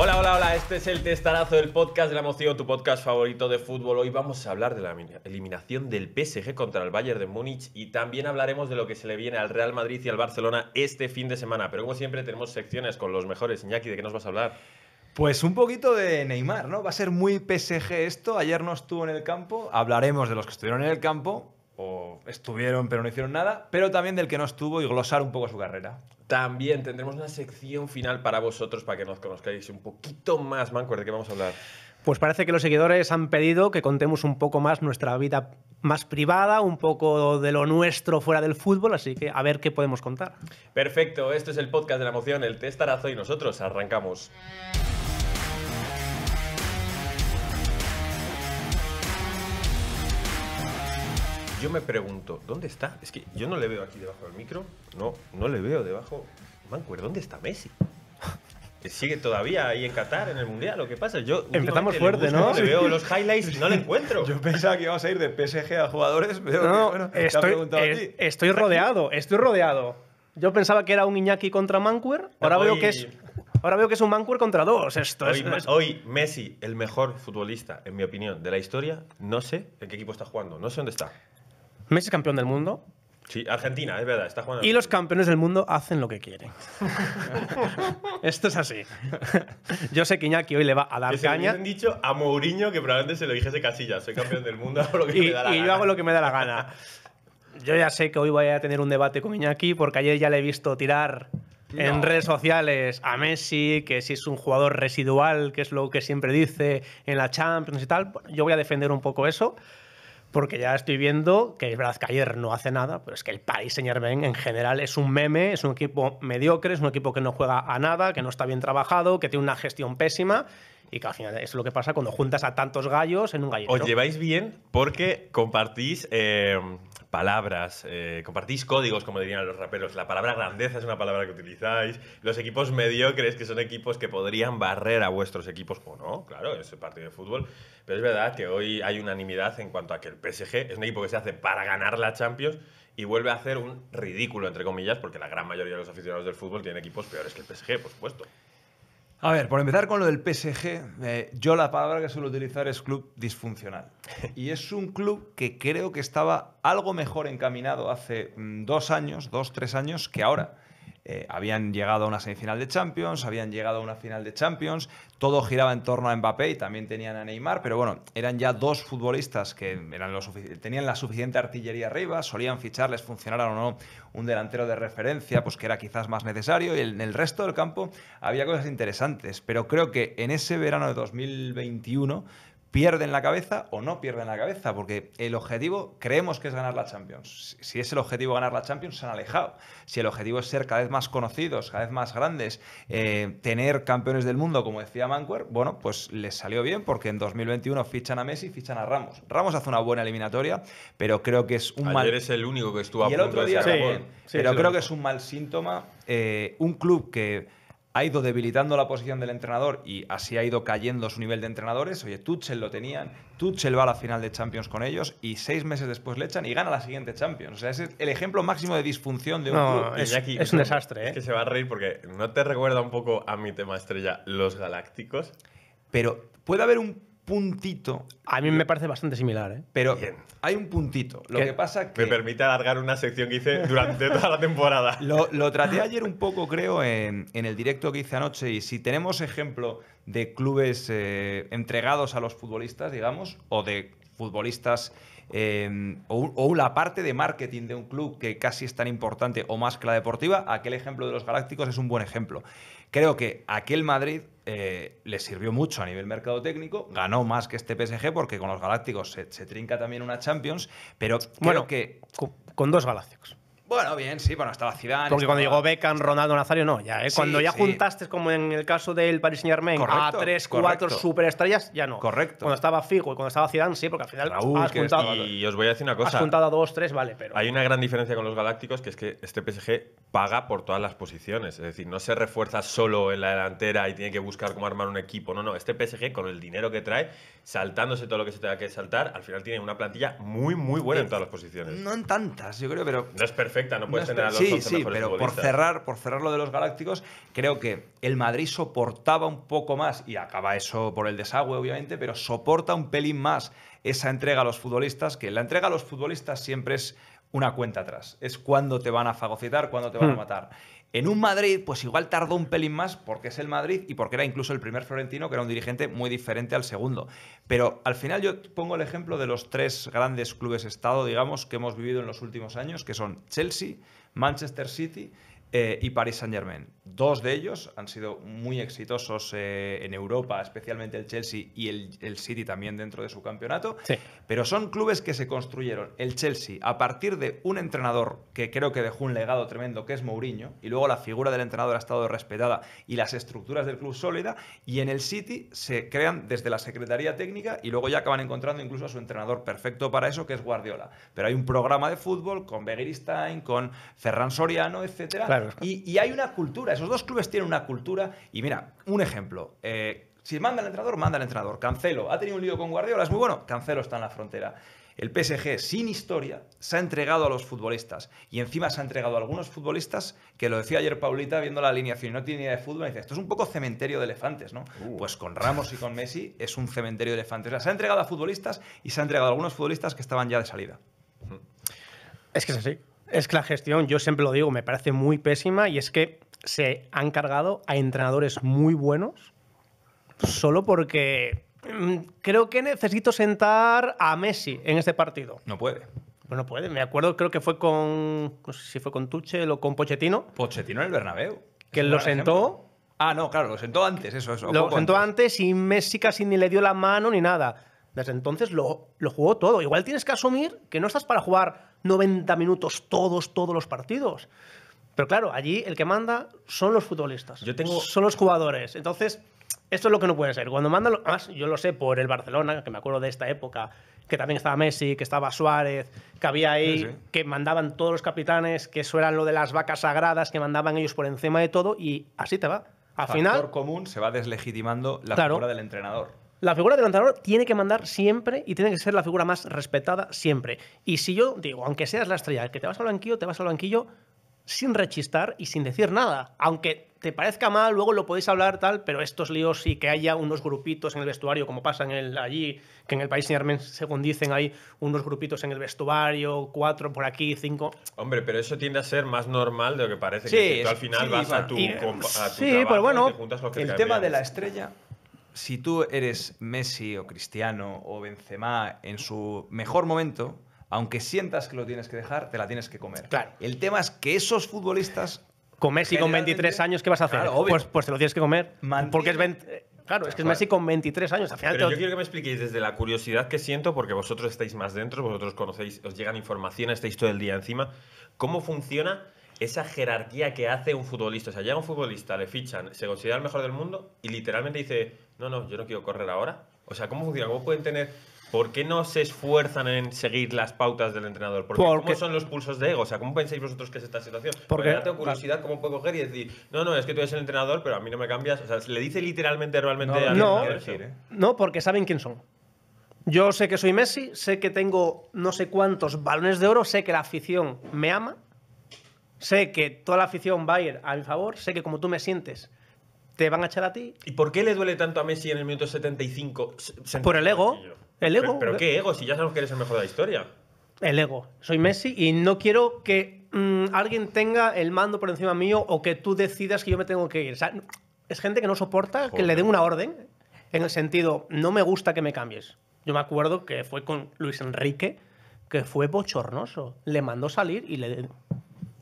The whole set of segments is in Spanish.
Hola, hola, hola, este es el Testarazo, del podcast de la emoción, tu podcast favorito de fútbol. Hoy vamos a hablar de la eliminación del PSG contra el Bayern de Múnich y también hablaremos de lo que se le viene al Real Madrid y al Barcelona este fin de semana. Pero como siempre tenemos secciones con los mejores. Iñaki, ¿de qué nos vas a hablar? Pues un poquito de Neymar, ¿no? Va a ser muy PSG esto. Ayer no estuvo en el campo, hablaremos de los que estuvieron en el campo o estuvieron pero no hicieron nada, pero también del que no estuvo y glosar un poco su carrera. También tendremos una sección final para vosotros para que nos conozcáis un poquito más, manco ¿de qué vamos a hablar? Pues parece que los seguidores han pedido que contemos un poco más nuestra vida más privada, un poco de lo nuestro fuera del fútbol, así que a ver qué podemos contar. Perfecto, este es el podcast de la emoción, el testarazo y nosotros arrancamos. yo me pregunto, ¿dónde está? Es que yo no le veo aquí debajo del micro. No, no le veo debajo. Mancuer, ¿dónde está Messi? sigue todavía ahí en Qatar, en el Mundial, lo que pasa. Yo Empezamos fuerte, ¿no? Le veo los highlights y no le encuentro. Yo pensaba que íbamos a ir de PSG a jugadores, pero no, bueno, estoy, estoy rodeado, estoy rodeado. Yo pensaba que era un Iñaki contra Mancuer, ahora veo que es ahora veo que es un Mancuer contra dos. hoy Messi, el mejor futbolista en mi opinión de la historia, no sé en qué equipo está jugando, no sé dónde está. Messi es campeón del mundo. Sí, Argentina, es verdad, está jugando. Y los campeones del mundo hacen lo que quieren. Esto es así. Yo sé que Iñaki hoy le va a dar que caña. han dicho a Mourinho que probablemente se lo dijese Casillas, soy campeón del mundo, hago lo que y, me da la y yo hago lo que me da la gana. Yo ya sé que hoy voy a tener un debate con Iñaki porque ayer ya le he visto tirar en redes sociales a Messi, que si es un jugador residual, que es lo que siempre dice en la Champions y tal. yo voy a defender un poco eso porque ya estoy viendo que es verdad no hace nada, pero es que el Paris Saint Germain en general es un meme, es un equipo mediocre, es un equipo que no juega a nada, que no está bien trabajado, que tiene una gestión pésima y que al final es lo que pasa cuando juntas a tantos gallos en un gallinero. Os lleváis bien porque compartís eh, palabras, eh, compartís códigos, como dirían los raperos. La palabra grandeza es una palabra que utilizáis. Los equipos mediocres, que son equipos que podrían barrer a vuestros equipos, o no, claro, es partido de fútbol. Pero es verdad que hoy hay unanimidad en cuanto a que el PSG es un equipo que se hace para ganar la Champions y vuelve a hacer un ridículo, entre comillas, porque la gran mayoría de los aficionados del fútbol tienen equipos peores que el PSG, por supuesto. A ver, por empezar con lo del PSG, eh, yo la palabra que suelo utilizar es club disfuncional. Y es un club que creo que estaba algo mejor encaminado hace mm, dos años, dos, tres años, que ahora. Eh, habían llegado a una semifinal de Champions, habían llegado a una final de Champions, todo giraba en torno a Mbappé y también tenían a Neymar, pero bueno, eran ya dos futbolistas que eran los tenían la suficiente artillería arriba, solían ficharles funcionar o no un delantero de referencia, pues que era quizás más necesario, y en el resto del campo había cosas interesantes, pero creo que en ese verano de 2021 pierden la cabeza o no pierden la cabeza, porque el objetivo creemos que es ganar la Champions. Si es el objetivo ganar la Champions, se han alejado. Si el objetivo es ser cada vez más conocidos, cada vez más grandes, eh, tener campeones del mundo, como decía Manquer, bueno, pues les salió bien porque en 2021 fichan a Messi, fichan a Ramos. Ramos hace una buena eliminatoria, pero creo que es un Ayer mal... es el único que estuvo a punto otro día de pero creo que es un mal síntoma. Eh, un club que ha ido debilitando la posición del entrenador y así ha ido cayendo su nivel de entrenadores. Oye, Tuchel lo tenían, Tuchel va a la final de Champions con ellos y seis meses después le echan y gana la siguiente Champions. O sea, es el ejemplo máximo de disfunción de un club. Es, un desastre, ¿eh? que se va a reír porque no te recuerda un poco a mi tema estrella, los galácticos. Pero puede haber un puntito. A mí me parece bastante similar, ¿eh? Pero hay un puntito. Lo que pasa Me permite alargar una sección que hice durante toda la temporada. Lo, traté ayer un poco, creo, en, el directo que hice anoche. Y si tenemos ejemplo de clubes eh, entregados a los futbolistas, digamos, o de futbolistas. Em, o, o, la parte de marketing de un club que casi es tan importante o más que la deportiva, aquel ejemplo de los Galácticos es un buen ejemplo. Creo que aquel Madrid eh, le sirvió mucho a nivel mercado técnico, ganó más que este PSG porque con los Galácticos se, trinca también una Champions, pero creo que... con dos Galácticos. Bueno, bien, sí, bueno, estaba Zidane. Porque cuando llegó Beckham, Ronaldo, Nazario, no, ya, ¿eh? cuando ya juntaste, como en el caso del Paris Saint-Germain, a tres, cuatro superestrellas, ya no. Correcto. Cuando estaba Figo y cuando estaba Zidane, sí, porque al final has juntado... Y os voy a decir una cosa. Has juntado a dos, tres, vale, pero... Hay una gran diferencia con los Galácticos, que es que este PSG paga por todas las posiciones. Es decir, no se refuerza solo en la delantera y tiene que buscar cómo armar un equipo. No, no, este PSG, con el dinero que trae, saltándose todo lo que se tenga que saltar, al final tiene una plantilla muy, muy buena en eh, todas las posiciones. No en tantas, yo creo, pero... No es perfecto no puedes tener a los Sí, sí, pero por cerrar, por lo de los Galácticos, creo que el Madrid soportaba un poco más, y acaba eso por el desagüe, obviamente, pero soporta un pelín más esa entrega a los futbolistas, que la entrega a los futbolistas siempre es una cuenta atrás. Es cuando te van a fagocitar, cuando te van a hmm. matar. En un Madrid, pues igual tardó un pelín más porque es el Madrid y porque era incluso el primer florentino, que era un dirigente muy diferente al segundo. Pero al final yo pongo el ejemplo de los tres grandes clubes Estado, digamos, que hemos vivido en los últimos años, que son Chelsea, Manchester City eh, y Paris Saint Germain. Dos de ellos han sido muy exitosos eh, en Europa, especialmente el Chelsea y el, City también dentro de su campeonato. Pero son clubes que se construyeron. El Chelsea, a partir de un entrenador que creo que dejó un legado tremendo, que es Mourinho, y luego la figura del entrenador ha estado respetada y las estructuras del club sólida. Y en el City se crean desde la Secretaría Técnica y luego ya acaban encontrando incluso a su entrenador perfecto para eso, que es Guardiola. Pero hay un programa de fútbol con Stein, con Ferran Soriano, etc. Y, y hay una cultura esos dos clubes tienen una cultura. Y mira, un ejemplo. Eh, si manda el entrenador, manda el entrenador. Cancelo. Ha tenido un lío con Guardiola, es muy bueno. Cancelo está en la frontera. El PSG, sin historia, se ha entregado a los futbolistas. Y encima se ha entregado a algunos futbolistas que lo decía ayer Paulita viendo la alineación y no tiene idea de fútbol. Y dice, esto es un poco cementerio de elefantes, ¿no? Uh. Pues con Ramos y con Messi es un cementerio de elefantes. O se ha entregado a futbolistas y se ha entregado a algunos futbolistas que estaban ya de salida. Es que es así. Es que la gestión, yo siempre lo digo, me parece muy pésima y es que se han cargado a entrenadores muy buenos solo porque mm, creo que necesito sentar a Messi en este partido. No puede. no puede. Me acuerdo, creo que fue con. No sé si fue con Tuchel o con Pochettino. Pochettino en el Bernabéu. Que lo sentó. Ah, no, claro, lo sentó antes, eso, Lo sentó antes. y Messi casi ni le dio la mano ni nada. Desde entonces lo, lo jugó todo. Igual tienes que asumir que no estás para jugar 90 minutos todos, todos los partidos. Pero claro, allí el que manda son los futbolistas. Son los jugadores. Entonces, esto es lo que no puede ser. Cuando mandan, lo... además, yo lo sé por el Barcelona, que me acuerdo de esta época, que también estaba Messi, que estaba Suárez, que había ahí, que mandaban todos los capitanes, que eso era lo de las vacas sagradas, que mandaban ellos por encima de todo, y así te va. Al Factor final. común se va deslegitimando la figura del entrenador. La figura del entrenador tiene que mandar siempre y tiene que ser la figura más respetada siempre. Y si yo digo, aunque seas la estrella, que te vas al banquillo, te vas al banquillo sin rechistar y sin decir nada. Aunque te parezca mal, luego lo podéis hablar tal, pero estos líos y que haya unos grupitos en el vestuario, como pasa en allí, que en el país Armen, según dicen, hay unos grupitos en el vestuario, cuatro por aquí, cinco. Hombre, pero eso tiende a ser más normal de lo que parece. Sí, que al final vas a tu, Sí, bueno, el tema de la estrella si tú eres Messi o Cristiano o Benzema en su mejor momento, aunque sientas que lo tienes que dejar, te la tienes que comer. Claro. El tema es que esos futbolistas. Con Messi con 23 años, ¿qué vas a hacer? Pues, pues, te lo tienes que comer. Porque es 20... Claro, es que Messi con 23 años. Pero yo quiero que me expliquéis desde la curiosidad que siento, porque vosotros estáis más dentro, vosotros conocéis, os llegan informaciones, estáis todo el día encima. ¿Cómo funciona esa jerarquía que hace un futbolista? O sea, llega un futbolista, le fichan, se considera el mejor del mundo y literalmente dice, no, no, yo no quiero correr ahora. O sea, ¿cómo funciona? ¿Cómo pueden tener ¿Por qué no se esfuerzan en seguir las pautas del entrenador? Porque, Porque... ¿Cómo son los pulsos de ego? O sea, ¿cómo pensáis vosotros que es esta situación? Porque ahora tengo curiosidad cómo puede coger y decir, no, no, es que tú eres el entrenador, pero a mí no me cambias. O sea, le dice literalmente, realmente no, a no, no, decir, ¿eh? no, porque saben quién son. Yo sé que soy Messi, sé que tengo no sé cuántos balones de oro, sé que la afición me ama, sé que toda la afición va a ir a mi favor, sé que como tú me sientes, te van a echar a ti. ¿Y por qué le duele tanto a Messi en el minuto 75? Por el ego. El ego. ¿Pero, qué ego? Si ya sabes que eres el mejor de la historia. El ego. Soy Messi y no quiero que mm, alguien tenga el mando por encima mío o que tú decidas que yo me tengo que ir. O sea, es gente que no soporta que le den una orden en el sentido, no me gusta que me cambies. Yo me acuerdo que fue con Luis Enrique, que fue bochornoso. Le mandó salir y le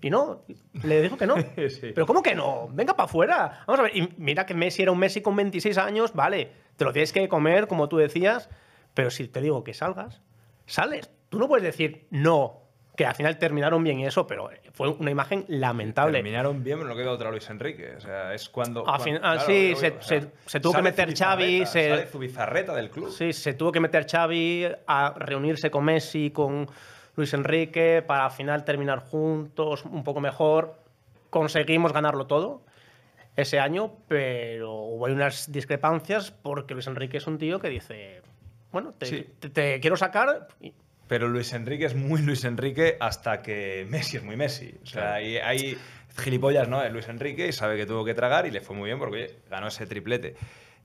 y no, le dijo que no. Pero ¿cómo que no? Venga para afuera. Vamos a ver, y mira que Messi era un Messi con 26 años, vale, te lo tienes que comer, como tú decías, pero si te digo que salgas, sales. Tú no puedes decir no, que al final terminaron bien y eso, pero fue una imagen lamentable. Terminaron bien, pero no quedó otra Luis Enrique. O sea, es cuando. Al final, ah, sí, se, tuvo que meter Xavi. Se, su bizarreta del club. Sí, se tuvo que meter Xavi a reunirse con Messi, con Luis Enrique, para al final terminar juntos un poco mejor. Conseguimos ganarlo todo ese año, pero hubo unas discrepancias porque Luis Enrique es un tío que dice bueno, te, quiero sacar. Pero Luis Enrique es muy Luis Enrique hasta que Messi es muy Messi. O sea, hay, gilipollas, ¿no? Luis Enrique y sabe que tuvo que tragar y le fue muy bien porque ganó ese triplete.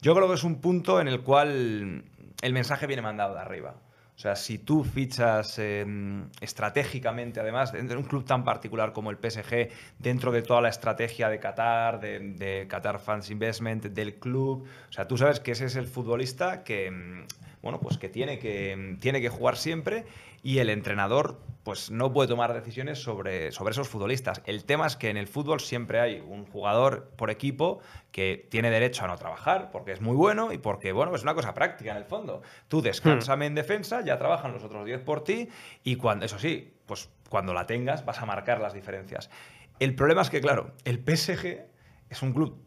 Yo creo que es un punto en el cual el mensaje viene mandado de arriba. O sea, si tú fichas em, estratégicamente, además, dentro de un club tan particular como el PSG, dentro de toda la estrategia de Qatar, de, de Qatar Fans Investment, del club, o sea, tú sabes que ese es el futbolista que em, bueno, pues que tiene que, tiene que jugar siempre y el entrenador pues no puede tomar decisiones sobre, sobre esos futbolistas. El tema es que en el fútbol siempre hay un jugador por equipo que tiene derecho a no trabajar porque es muy bueno y porque, bueno, es una cosa práctica en el fondo. Tú descansame hmm. en defensa, ya trabajan los otros 10 por ti y cuando, eso sí, pues cuando la tengas vas a marcar las diferencias. El problema es que, claro, el PSG es un club,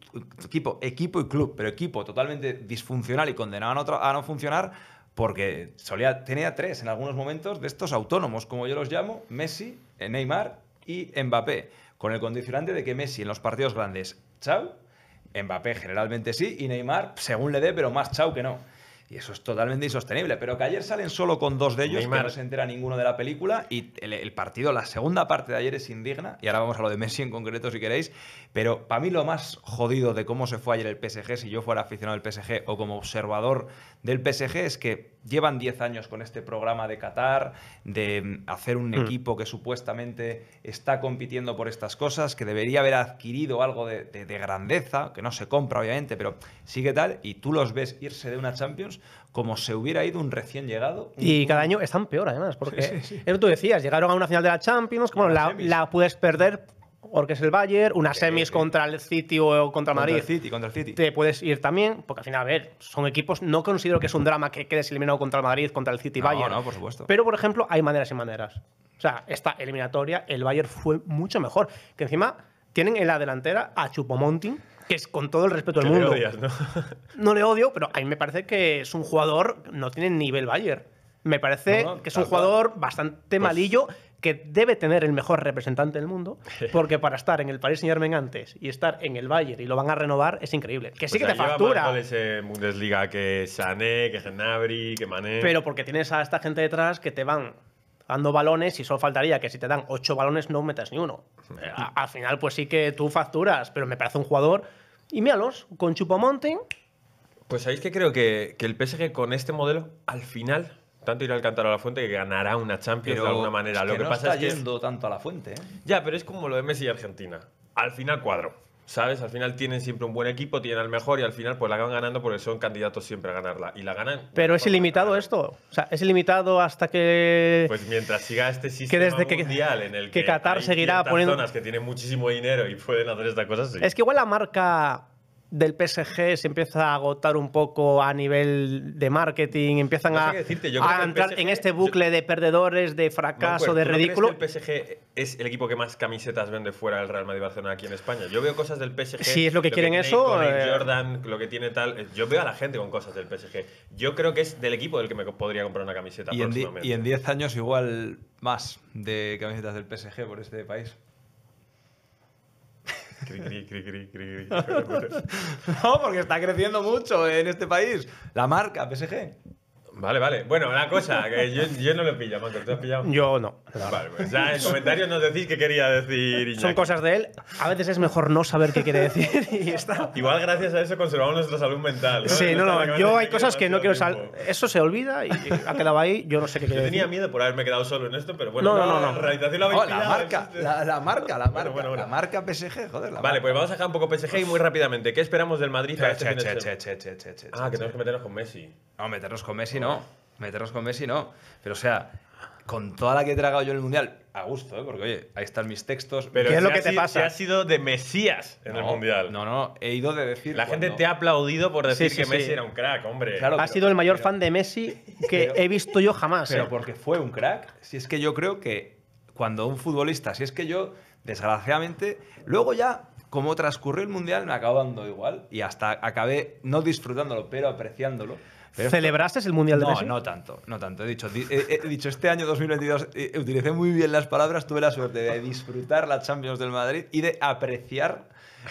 equipo, equipo y club, pero equipo totalmente disfuncional y condenado a no, funcionar porque solía, tenía tres en algunos momentos de estos autónomos, como yo los llamo, Messi, eh, Neymar y Mbappé, con el condicionante de que Messi en los partidos grandes, chao, Mbappé generalmente sí, y Neymar, según le dé, pero más chao que no. Y eso es totalmente insostenible. Pero que ayer salen solo con dos de ellos, y no se entera ninguno de la película. Y el, el, partido, la segunda parte de ayer es indigna. Y ahora vamos a lo de Messi en concreto, si queréis. Pero para mí lo más jodido de cómo se fue ayer el PSG, si yo fuera aficionado del PSG o como observador del PSG, es que llevan 10 años con este programa de Qatar, de mm, hacer un hmm. equipo que supuestamente está compitiendo por estas cosas, que debería haber adquirido algo de, grandeza, que no se compra obviamente, pero sigue tal, y tú los ves irse de una Champions como se hubiera ido un recién llegado. Y cada año están peor además, porque eso tú decías, llegaron a una final de la Champions, como la puedes perder es el Bayern, una semis contra el City o contra el Madrid. el City, contra el City. Te puedes ir también, porque al final, a ver, son equipos, no considero que es un drama que quedes eliminado contra el Madrid, contra el City no, Bayern. No, por supuesto. Pero, por ejemplo, hay maneras y maneras. O sea, esta eliminatoria, el Bayern fue mucho mejor. Que encima tienen en la delantera a Chupomontin, que es con todo el respeto del mundo. Le odias, ¿no? ¿no? le odio, pero a mí me parece que es un jugador, no tiene nivel Bayern. Me parece que es un jugador bastante pues malillo que debe tener el mejor representante del mundo, porque para estar en el Paris Saint Germain antes y estar en el Bayern y lo van a renovar es increíble. Que pues sí que te factura. Más ese Bundesliga que Sané, que Gnabry que Mané. Pero porque tienes a esta gente detrás que te van dando balones y solo faltaría que si te dan ocho balones no metas ni uno. al final pues sí que tú facturas, pero me parece un jugador y míralos, con Chupamonte. Pues sabéis que creo que, que el PSG con este modelo al final tanto ir al Cantar a la fuente que ganará una Champions de alguna manera. que lo que no pasa está yendo tanto a la fuente. ¿eh? Ya, pero es como lo de Messi y Argentina. Al final cuadro. ¿Sabes? Al final tienen siempre un buen equipo, tienen al mejor y al final pues la van ganando porque son candidatos siempre a ganarla. Y la ganan. Pero es ilimitado esto. O sea, es ilimitado hasta que. Pues mientras siga este sistema mundial en el que, que Qatar seguirá poniendo. personas que tienen muchísimo dinero y pueden hacer estas cosas. Es que igual la marca del PSG se empieza a agotar un poco a nivel de marketing, empiezan a, entrar en este bucle de perdedores, de fracaso, de pues, ridículo. el este PSG es el equipo que más camisetas vende fuera del Real Madrid Barcelona aquí en España? Yo veo cosas del PSG. Sí es lo que quieren eso. Eh. Jordan, lo que tiene tal. Yo veo a la gente con cosas del PSG. Yo creo que es del equipo del que me podría comprar una camiseta. Y, en, y en 10 años igual más de camisetas del PSG por este país. no, porque está creciendo mucho en este país. La marca PSG. Vale, vale. Bueno, una cosa, que yo, yo no lo he pillado, Manco. ¿Tú has pillado? Yo no. Vale, pues ya en comentarios nos decís qué quería decir Son cosas de él. A veces es mejor no saber qué quiere decir y está. Igual gracias a eso conservamos nuestra salud mental. Sí, no, no. Yo hay cosas que no quiero saber. Eso se olvida y ha quedado ahí. Yo no sé qué quiere Yo tenía miedo por haberme quedado solo en esto, pero bueno. No, no, no. Oh, la marca, la, la marca, la marca, la marca PSG, joder. Vale, pues vamos a dejar un poco PSG y muy rápidamente. ¿Qué esperamos del Madrid Ah, que tenemos que meternos con Messi. a meternos con Messi no. Meternos con Messi no. Pero o sea, con toda la que he tragado yo en el Mundial, a gusto, ¿eh? porque oye, ahí están mis textos. Pero ¿Qué es lo que te pasa? si has sido de Mesías en el Mundial. No, no, he ido de decir. La gente te ha aplaudido por decir que Messi era un crack, hombre. Claro, ha sido el mayor fan de Messi que he visto yo jamás. Pero ¿eh? porque fue un crack. Si es que yo creo que cuando un futbolista, si es que yo, desgraciadamente, luego ya como transcurrió el mundial, me acabó dando igual y hasta acabé no disfrutándolo, pero apreciándolo. ¿Celebraste el Mundial de no, Messi? No, no tanto, no tanto. He dicho, he, dicho este año 2022 eh, utilicé muy bien las palabras, tuve la suerte de disfrutar la Champions del Madrid y de apreciar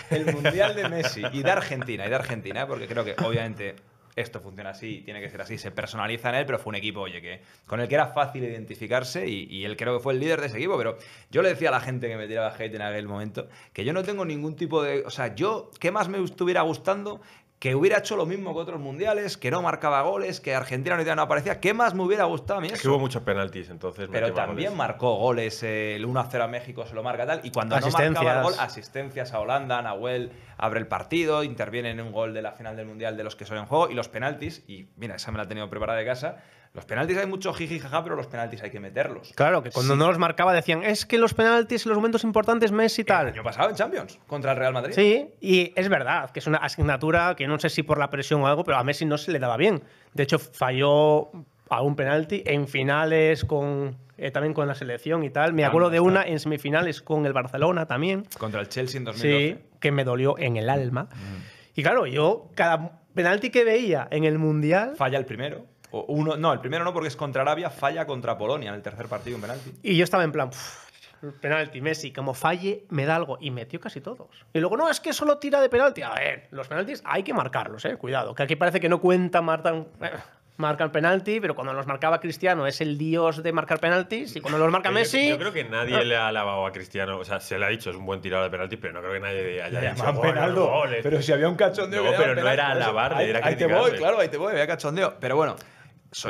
el Mundial de Messi y de Argentina, y de Argentina, porque creo que obviamente esto funciona así, tiene que ser así, se personaliza en él, pero fue un equipo, oye, que con el que era fácil identificarse y, y, él creo que fue el líder de ese equipo, pero yo le decía a la gente que me tiraba hate en aquel momento que yo no tengo ningún tipo de... O sea, yo, ¿qué más me estuviera gustando que hubiera hecho lo mismo que otros mundiales, que no marcaba goles, que Argentina no, aparecía. ¿Qué más me hubiera gustado a mí que hubo muchos penaltis, entonces. Pero también marcó goles, eh, el 1-0 a México se lo marca tal. Y cuando no marcaba gol, asistencias a Holanda, Nahuel abre el partido, interviene en un gol de la final del mundial de los que son en juego. Y los penaltis, y mira, esa me la he tenido preparada de casa. Los penaltis hay mucho jiji jaja, pero los penaltis hay que meterlos. Claro, que cuando no los marcaba decían, es que los penaltis en los momentos importantes Messi tal. yo pasaba en Champions, contra el Real Madrid. Sí, y es verdad que es una asignatura que no no sé si por la presión o algo, pero a Messi no se le daba bien. De hecho, falló a un penalti en finales con eh, también con la selección y tal. Me acuerdo de una en semifinales con el Barcelona también. Contra el Chelsea en 2012. Sí, que me dolió en el alma. Mm. Y claro, yo cada penalti que veía en el Mundial... Falla el primero. O uno, no, el primero no, porque es contra Arabia, falla contra Polonia en el tercer partido, un penalti. Y yo estaba en plan, penalti, Messi, como falle, me da algo. Y metió casi todos. Y luego, no, es que solo tira de penalti. A ver, los penaltis hay que marcarlos, eh. Cuidado, que aquí parece que no cuenta Marta eh, marca el penalti, pero cuando los marcaba Cristiano es el dios de marcar penaltis y cuando los marca Messi... Yo, creo que nadie le ha alabado a Cristiano, o sea, se le ha dicho, es un buen tirador de penalti pero no creo que nadie haya le dicho, Pero si había un cachondeo... No, pero no era alabarle, era ahí te voy, claro, ahí te voy, había cachondeo. Pero bueno,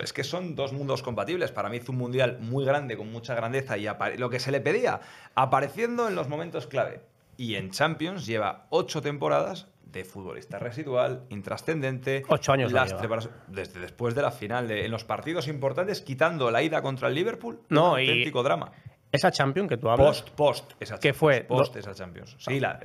es que son dos mundos compatibles. Para mí hizo un mundial muy grande, con mucha grandeza y lo que se le pedía, apareciendo en los momentos clave. Y en Champions lleva ocho temporadas de futbolista residual, intrascendente. Ocho años. desde después de la final, en los partidos importantes, quitando la ida contra el Liverpool. No, un auténtico drama. Esa Champions que tú hablas. Post, post, esa Champions. ¿Qué fue? Post, esa Champions.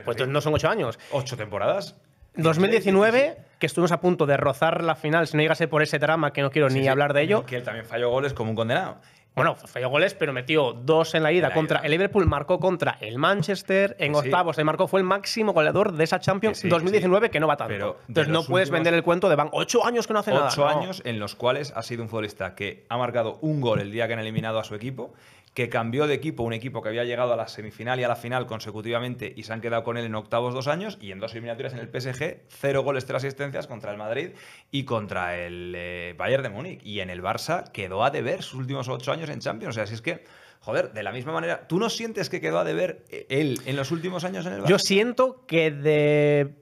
pues no son ocho años. Ocho temporadas 2019, que estuvimos a punto de rozar la final, si no llegase por ese drama, que no quiero ni hablar de ello. Que él también falló goles como un condenado. Bueno, falló goles, pero metió dos en la ida contra el Liverpool, marcó contra el Manchester en octavos, se marcó, fue el máximo goleador de esa Champions 2019, que no va tanto. Entonces no puedes vender el cuento de van ocho años que no hace nada. Ocho años en los cuales ha sido un futbolista que ha marcado un gol el día que han eliminado a su equipo que cambió de equipo, un equipo que había llegado a la semifinal y a la final consecutivamente y se han quedado con él en octavos dos años y en dos eliminatorias en el PSG, cero goles, tres asistencias contra el Madrid y contra el eh, Bayern de Múnich. Y en el Barça quedó a deber sus últimos ocho años en Champions. O sea, es que joder, de la misma manera, ¿tú no sientes que quedó a deber eh, él en los últimos años en el Barça? Yo siento que de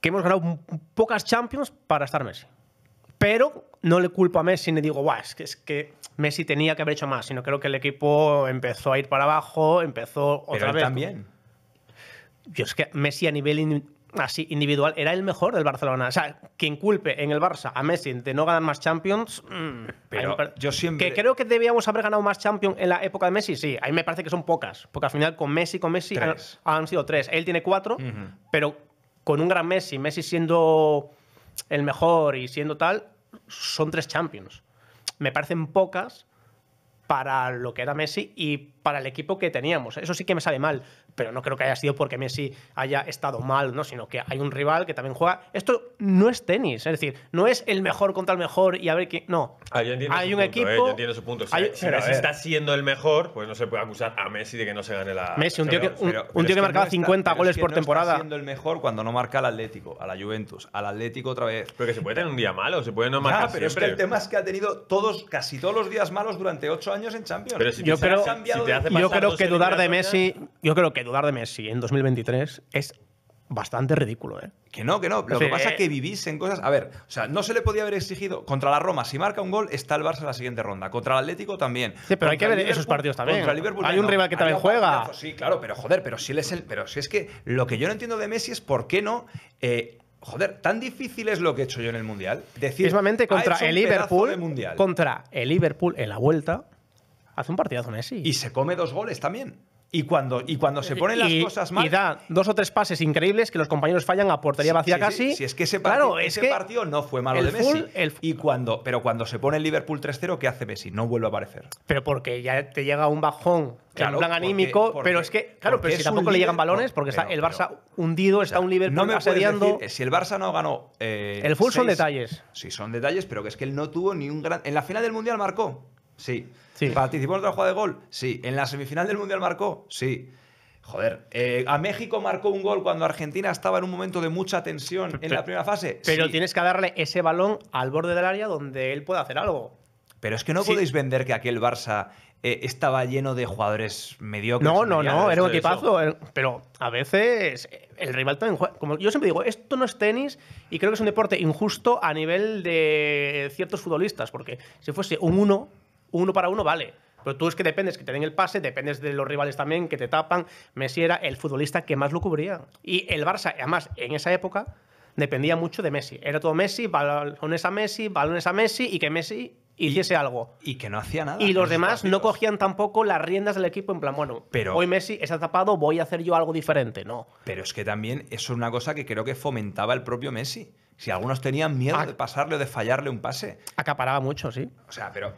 que hemos ganado pocas Champions para estar Messi. Pero no le culpo a Messi ni digo, guau, es que, es que Messi tenía que haber hecho más, sino creo que el equipo empezó a ir para abajo, empezó otra vez. también. Yo es que Messi a nivel así individual era el mejor del Barcelona. O sea, quien culpe en el Barça a Messi de no ganar más Champions. Mm, pero yo siempre. Que creo que debíamos haber ganado más Champions en la época de Messi, sí. ahí me parece que son pocas. Porque al final con Messi, con Messi han, sido tres. Él tiene cuatro, pero con un gran Messi, Messi siendo el mejor y siendo tal, son tres Champions. Me parecen pocas para lo que era Messi y para el equipo que teníamos. Eso sí que me sale mal, pero no creo que haya sido porque Messi haya estado mal, ¿no? sino que hay un rival que también juega. Esto no es tenis, es decir, no es el mejor contra el mejor y a ver qué No. hay un ¿eh? equipo. su punto. Si, Messi está siendo el mejor, pues no se puede acusar a Messi de que no se gane la. Messi, un tío que, un, tío que, marcaba 50 goles por temporada. Está siendo el mejor cuando no marca al Atlético, a la Juventus, al Atlético otra vez. Pero que se puede tener un día malo, se puede no marcar. Ah, pero el tema es que ha tenido todos, casi todos los días malos durante 8 años en Champions. Pero si yo creo, cambiado yo creo que dudar de Messi, yo creo que dudar de Messi en 2023 es bastante ridículo, ¿eh? Que no, que no. Lo que pasa es que eh, vivís en cosas. A ver, o sea, no se le podía haber exigido. Contra la Roma, si marca un gol, está el Barça en la siguiente ronda. Contra el Atlético también. Sí, pero hay que ver esos partidos también. Contra Liverpool, hay un rival que también juega. sí, claro, pero joder, pero si él es el. Pero si es que lo que yo no entiendo de Messi es por qué no. Eh, joder, tan difícil es lo que he hecho yo en el Mundial. Decir, ah, contra el Liverpool. Mundial. Contra el Liverpool en la vuelta Hace un partidazo Messi. Y se come dos goles también. Y cuando, y cuando se eh, ponen las cosas mal. Y da dos o tres pases increíbles que los compañeros fallan a portería vacía casi. si es que ese partido, partido no fue malo de Messi. y cuando, pero cuando se pone el Liverpool 3-0, ¿qué hace Messi? No vuelve a aparecer. Pero porque ya te llega un bajón claro, en plan anímico. pero es que, claro, pero tampoco le llegan balones, porque está el Barça hundido, está un Liverpool no me asediando. Eh, si el Barça no ganó. Eh, el full son detalles. Sí, son detalles, pero que es que él no tuvo ni un gran. En la final del Mundial marcó. Sí. ¿Participó en otra jugada de gol? Sí. ¿En la semifinal del Mundial marcó? Sí. Joder, eh, a México marcó un gol cuando Argentina estaba en un momento de mucha tensión en la primera fase. Pero tienes que darle ese balón al borde del área donde él pueda hacer algo. Pero es que no podéis vender que aquel Barça eh, estaba lleno de jugadores mediocres. No, no, no, era un equipazo. Eh, pero a veces el rival también juega. Como yo siempre digo, esto no es tenis y creo que es un deporte injusto a nivel de ciertos futbolistas. Porque si fuese un 1, uno para uno vale. Pero tú es que dependes que te den el pase, dependes de los rivales también que te tapan. Messi era el futbolista que más lo cubría. Y el Barça, además, en esa época, dependía mucho de Messi. Era todo Messi, balones a Messi, balones a Messi y que Messi hiciese algo. Y que no hacía nada. Y los demás no cogían tampoco las riendas del equipo en plan, bueno, pero, hoy Messi está tapado, voy a hacer yo algo diferente, ¿no? Pero es que también eso es una cosa que creo que fomentaba el propio Messi. Si algunos tenían miedo de pasarle o de fallarle un pase. Acaparaba mucho, sí. O sea, pero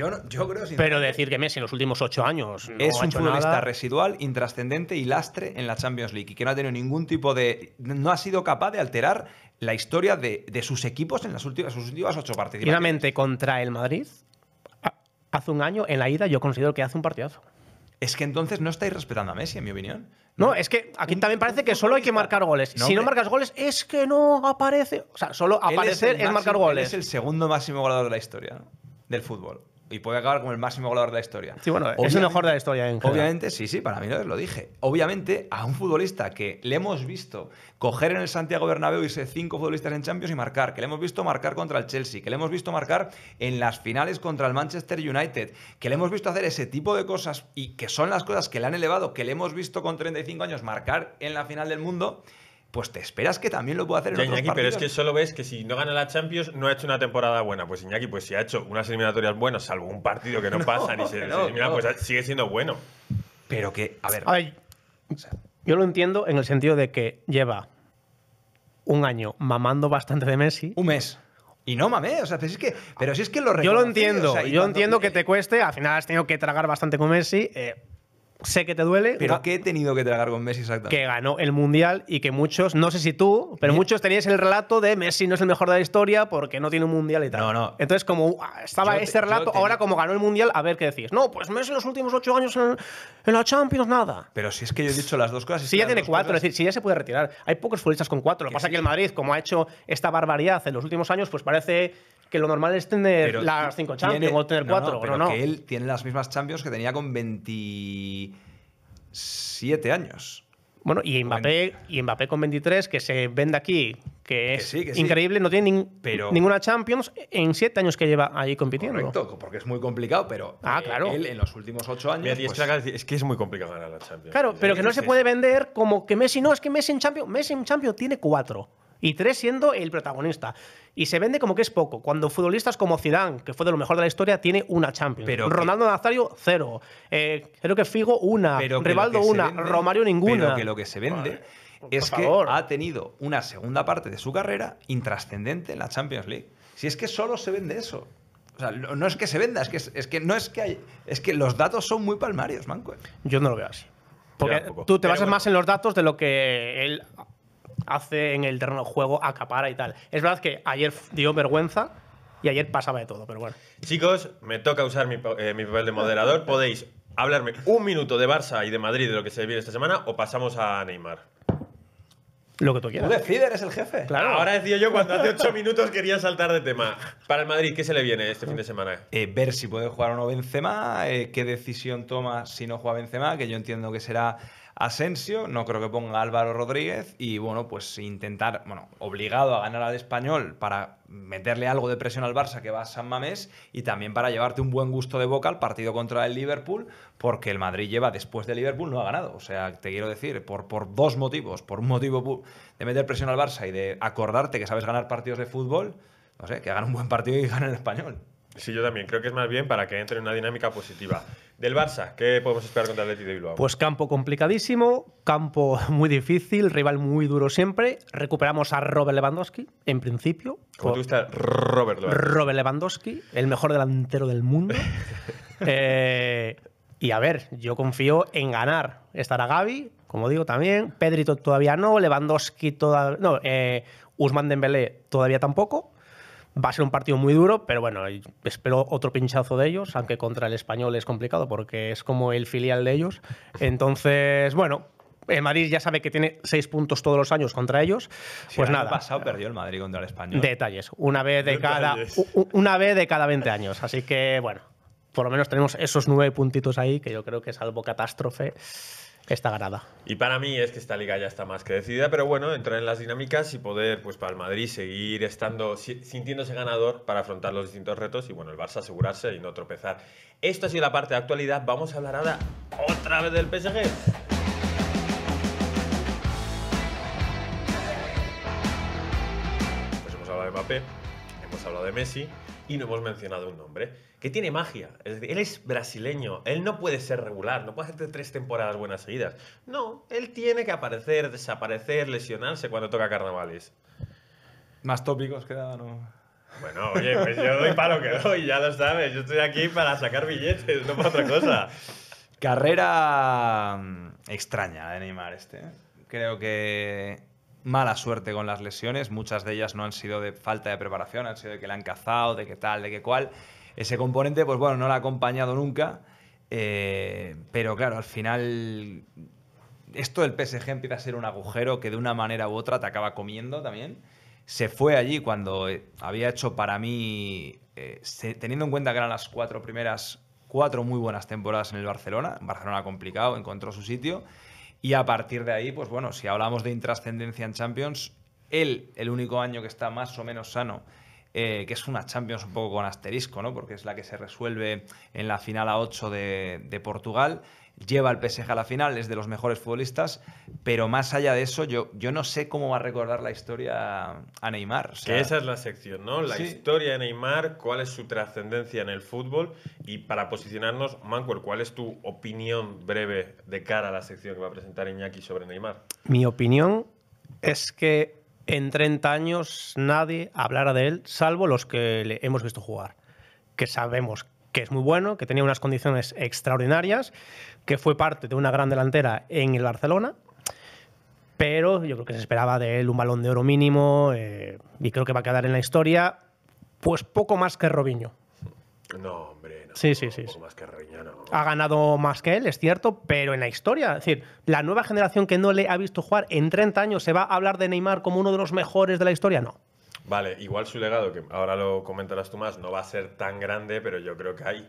yo, creo Pero decir que Messi en los últimos ocho años. es un futbolista residual, intrascendente y lastre en la Champions League y que no ha tenido ningún tipo de. No ha sido capaz de alterar la historia de, sus equipos en las últimas, sus últimas ocho partidos. Finalmente, contra el Madrid, hace un año, en la ida, yo considero que hace un partidazo. Es que entonces no estáis respetando a Messi, en mi opinión. No, es que aquí también parece que solo hay que marcar goles. si no marcas goles, es que no aparece. O sea, solo aparecer es, marcar goles. Él es el segundo máximo goleador de la historia del fútbol y puede acabar como el máximo goleador de la historia. Sí, bueno, es el mejor de la historia en Obviamente, sí, sí, para mí lo dije. Obviamente, a un futbolista que le hemos visto coger en el Santiago Bernabéu ser cinco futbolistas en Champions y marcar, que le hemos visto marcar contra el Chelsea, que le hemos visto marcar en las finales contra el Manchester United, que le hemos visto hacer ese tipo de cosas y que son las cosas que le han elevado, que le hemos visto con 35 años marcar en la final del mundo, pues te esperas que también lo pueda hacer en Pero es que solo ves que si no gana la Champions no ha hecho una temporada buena. Pues Iñaki, pues si ha hecho unas eliminatorias buenas, salvo un partido que no, pasa ni se, pues sigue siendo bueno. Pero que, a ver. yo lo entiendo en el sentido de que lleva un año mamando bastante de Messi. Un mes. Y no mame, o sea, pero si es que, pero si es que Yo lo entiendo, yo entiendo que te cueste, al final has tenido que tragar bastante con Messi. Eh, sé que te duele. Pero ¿qué he tenido que tragar con Messi exactamente? Que ganó el Mundial y que muchos, no sé si tú, pero muchos tenías el relato de Messi no es el mejor de la historia porque no tiene un Mundial y tal. No, no. Entonces, como ah, estaba ese relato, ahora como ganó el Mundial, a ver qué decís. No, pues Messi en los últimos ocho años en, la Champions, nada. Pero si es que yo he dicho las dos cosas. Si ya tiene cuatro, es decir, si ya se puede retirar. Hay pocos futbolistas con cuatro. Lo que pasa es que el Madrid, como ha hecho esta barbaridad en los últimos años, pues parece que lo normal es tener las cinco Champions o tener cuatro, pero, no. Que él tiene las mismas Champions que tenía con 27 años. Bueno, y Mbappé, y Mbappé con 23, que se vende aquí, que es increíble, no tiene ninguna Champions en siete años que lleva ahí compitiendo. Correcto, porque es muy complicado, pero ah, eh, él en los últimos ocho años... Pues es, que es muy complicado ganar la Champions. Claro, pero que no se puede vender como que Messi, no, es que Messi en Champions, Messi en Champions tiene cuatro y tres siendo el protagonista. Y se vende como que es poco. Cuando futbolistas como Zidane, que fue de lo mejor de la historia, tiene una Champions. Pero Ronaldo Nazario, cero. Eh, creo que Figo, una. Pero Rivaldo, una. Romario, ninguna. Pero que lo que se vende... es que ha tenido una segunda parte de su carrera intrascendente en la Champions League. Si es que solo se vende eso. O sea, no es que se venda, es que, es que no es que hay, es que los datos son muy palmarios, Manco. Yo no lo veo así. Porque tú te basas más en los datos de lo que él hace en el terreno de juego, acapara y tal. Es verdad que ayer dio vergüenza y ayer pasaba de todo, pero bueno. Chicos, me toca usar eh, mi, papel de moderador. Podéis hablarme un minuto de Barça y de Madrid de lo que se viene esta semana o pasamos a Neymar. Lo que tú quieras. Tú decides, eres el jefe. Claro. Ahora decía yo cuando hace ocho minutos quería saltar de tema. Para el Madrid, ¿qué se le viene este fin de semana? Eh, ver si puede jugar o no Benzema, eh, qué decisión toma si no juega Benzema, que yo entiendo que será Asensio, no creo que ponga Álvaro Rodríguez y bueno, pues intentar, bueno, obligado a ganar al español para meterle algo de presión al Barça que va a San Mamés y también para llevarte un buen gusto de boca al partido contra el Liverpool, porque el Madrid lleva después de Liverpool no ha ganado. O sea, te quiero decir, por, por dos motivos, por un motivo de meter presión al Barça y de acordarte que sabes ganar partidos de fútbol, no sé, que hagan un buen partido y ganen el español. Sí, yo también. Creo que es más bien para que entre en una dinámica positiva. Del Barça, ¿qué podemos esperar contra el Atleti de Bilbao? Pues campo complicadísimo, campo muy difícil, rival muy duro siempre. Recuperamos a Robert Lewandowski, en principio. ¿Cómo te gusta Robert Lewandowski? Robert Lewandowski, el mejor delantero del mundo. Eh, y a ver, yo confío en ganar. Estará Gaby, como digo también. Pedrito todavía no, Lewandowski todavía. No, eh, Usman Dembélé todavía tampoco. Va a ser un partido muy duro, pero bueno, espero otro pinchazo de ellos, aunque contra el español es complicado porque es como el filial de ellos. Entonces, bueno, el Madrid ya sabe que tiene seis puntos todos los años contra ellos. pues nada. pasado perdió el Madrid contra el español. Detalles. Una vez de cada. Una vez de cada 20 años. Así que, bueno, por lo menos tenemos esos nueve puntitos ahí, que yo creo que es salvo catástrofe está ganada. Y para mí es que esta liga ya está más que decidida, pero bueno, entrar en las dinámicas y poder, pues para el Madrid, seguir estando, sintiéndose ganador para afrontar los distintos retos y bueno, el Barça asegurarse y no tropezar. Esto ha sido la parte de actualidad, vamos a hablar ahora otra vez del PSG. Pues hemos hablado de Mbappé, hemos hablado de Messi, y no hemos mencionado un nombre, que tiene magia. Es decir, él es brasileño, él no puede ser regular, no puede hacerte tres temporadas buenas seguidas. No, él tiene que aparecer, desaparecer, lesionarse cuando toca carnavales. Más tópicos quedaron ¿no? Bueno, oye, pues yo doy para lo que doy, ya lo sabes. Yo estoy aquí para sacar billetes, no para otra cosa. Carrera mm, extraña de Neymar este. ¿eh? Creo que mala suerte con las lesiones, muchas de ellas no han sido de falta de preparación, han sido de que la han cazado, de qué tal, de qué cual. Ese componente, pues bueno, no lo ha acompañado nunca, eh, pero claro, al final esto del PSG empieza a ser un agujero que de una manera u otra te acaba comiendo también. Se fue allí cuando eh, había hecho para mí, eh, teniendo en cuenta que eran las cuatro primeras, cuatro muy buenas temporadas en el Barcelona, Barcelona complicado, encontró su sitio y a partir de ahí, pues bueno, si hablamos de intrascendencia en Champions, él, el único año que está más o menos sano, eh, que es una Champions un poco con asterisco, ¿no? Porque es la que se resuelve en la final a 8 de, Portugal. Lleva el PSG a la final, es de los mejores futbolistas, pero más allá de eso, yo, yo no sé cómo va a recordar la historia a Neymar. esa es la sección, ¿no? La historia de Neymar, cuál es su trascendencia en el fútbol y para posicionarnos, Mancuer, ¿cuál es tu opinión breve de cara a la sección que va a presentar Iñaki sobre Neymar? Mi opinión es que en 30 años nadie hablara de él, salvo los que le hemos visto jugar, que sabemos que es muy bueno, que tenía unas condiciones extraordinarias, que fue parte de una gran delantera en el Barcelona, pero yo creo que se esperaba de él un balón de oro mínimo eh, y creo que va a quedar en la historia, pues poco más que Robinho. No, hombre, no. Sí, sí, sí. Más que Ha ganado más que él, es cierto, pero en la historia. Es decir, la nueva generación que no le ha visto jugar en 30 años, ¿se va a hablar de Neymar como uno de los mejores de la historia? No. Vale, igual su legado, que ahora lo comentarás tú más, no va a ser tan grande, pero yo creo que hay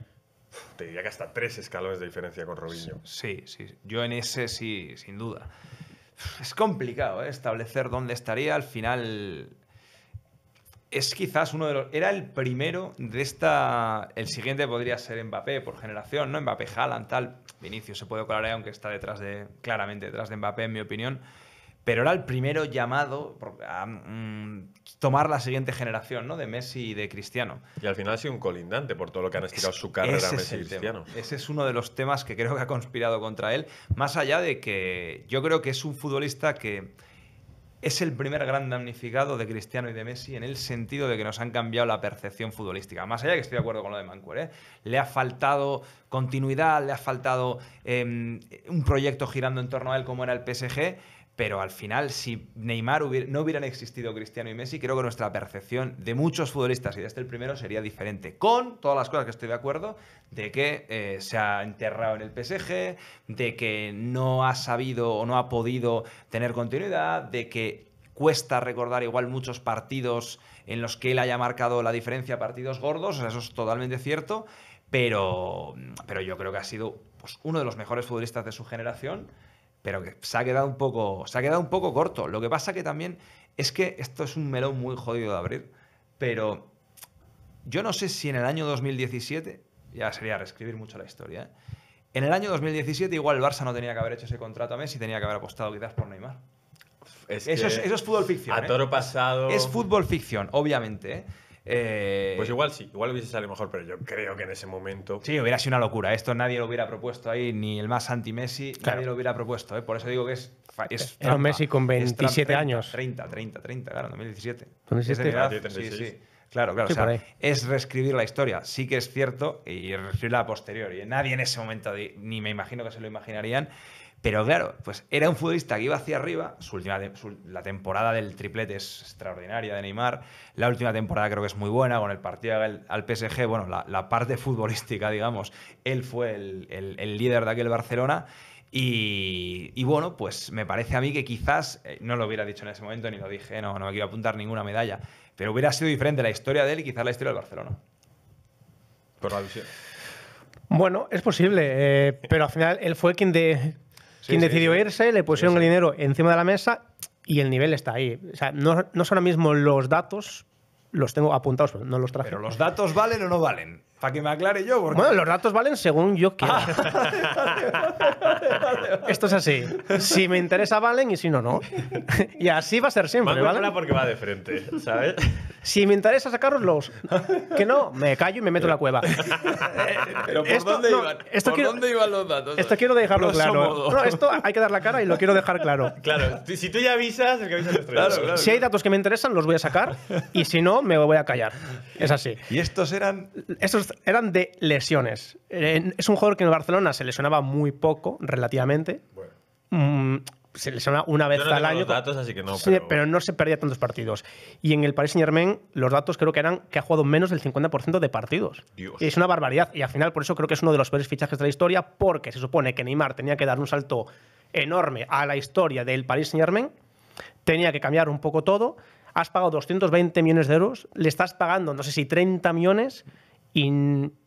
te diría que hasta tres escalones de diferencia con Robinho. Sí, sí. Yo en ese sí, sin duda. Es complicado ¿eh? establecer dónde estaría. Al final, es quizás uno de los. Era el primero de esta. El siguiente podría ser Mbappé por generación, ¿no? Mbappé Haaland, tal. Vinicius se puede colar ahí, aunque está detrás de. claramente detrás de Mbappé, en mi opinión. Pero era el primero llamado a mm, tomar la siguiente generación, ¿no? De Messi y de Cristiano. Y al final ha sido un colindante por todo lo que han estirado su carrera Messi y Cristiano. Ese es uno de los temas que creo que ha conspirado contra él. Más allá de que yo creo que es un futbolista que es el primer gran damnificado de Cristiano y de Messi en el sentido de que nos han cambiado la percepción futbolística. Más allá de que estoy de acuerdo con lo de Mancuer, ¿eh? le ha faltado continuidad, le ha faltado em, un proyecto girando en torno a él como era el PSG. Pero al final, si Neymar no hubieran existido Cristiano y Messi, creo que nuestra percepción de muchos futbolistas y de este el primero sería diferente. Con todas las cosas que estoy de acuerdo, de que eh, se ha enterrado en el PSG, de que no ha sabido o no ha podido tener continuidad, de que cuesta recordar igual muchos partidos en los que él haya marcado la diferencia, partidos gordos, eso es totalmente cierto, pero, pero yo creo que ha sido pues, uno de los mejores futbolistas de su generación pero que se ha quedado un poco, se ha quedado un poco corto. Lo que pasa que también es que esto es un melón muy jodido de abrir, pero yo no sé si en el año 2017, ya sería reescribir mucho la historia, ¿eh? en el año 2017 igual el Barça no tenía que haber hecho ese contrato a Messi, tenía que haber apostado quizás por Neymar. eso, es, fútbol ficción. A ¿eh? toro pasado. Es fútbol ficción, obviamente. ¿eh? Eh, pues igual sí, igual hubiese salido mejor, pero yo creo que en ese momento. Sí, hubiera sido una locura. Esto nadie lo hubiera propuesto ahí, ni el más anti-Messi, nadie lo hubiera propuesto. ¿eh? Por eso digo que es. es Era un Messi con 27 años. 30, 30, 30, claro, 2017. ¿2017? Es Claro, claro. o sea, es reescribir la historia. Sí que es cierto, y reescribirla a posteriori. Nadie en ese momento, ni me imagino que se lo imaginarían, pero claro, pues era un futbolista que iba hacia arriba. Su la temporada del triplete es extraordinaria de Neymar. La última temporada creo que es muy buena. Con el partido al, PSG, bueno, la, parte futbolística, digamos, él fue el, líder de aquel Barcelona. Y, bueno, pues me parece a mí que quizás, eh, no lo hubiera dicho en ese momento, ni lo dije, no, no me quiero apuntar ninguna medalla, pero hubiera sido diferente la historia de él y quizás la historia del Barcelona. Por la visión. Bueno, es posible, eh, pero al final él fue quien, de, quien decidió irse, le pusieron el dinero encima de la mesa y el nivel está ahí. O sea, no, son ahora mismo los datos, los tengo apuntados, no los traje. Pero los datos valen o no valen. Para que me aclare yo. Bueno, los datos valen según yo quiera. Ah. Esto es así. Si me interesa, valen y si no, no. y así va a ser siempre. ¿vale? porque va de frente, ¿sabes? si me interesa sacaros los. Que no, me callo y me meto en la cueva. Pero ¿por, dónde, iban? los datos? Esto quiero dejarlo claro. esto hay que dar la cara y lo quiero dejar claro. Claro, si tú ya avisas, el que avisa Si hay datos que me interesan, los voy a sacar y si no, me voy a callar. Es así. Y estos eran eran de lesiones. Es un jugador que en el Barcelona se lesionaba muy poco, relativamente. Mm, se lesionaba una vez al año. pero... no se perdía tantos partidos. Y en el Paris Saint Germain, los datos creo que eran que ha jugado menos del 50% de partidos. es una barbaridad. Y al final, por eso creo que es uno de los peores fichajes de la historia, porque se supone que Neymar tenía que dar un salto enorme a la historia del Paris Saint Germain, tenía que cambiar un poco todo. Has pagado 220 millones de euros, le estás pagando, no sé si 30 millones y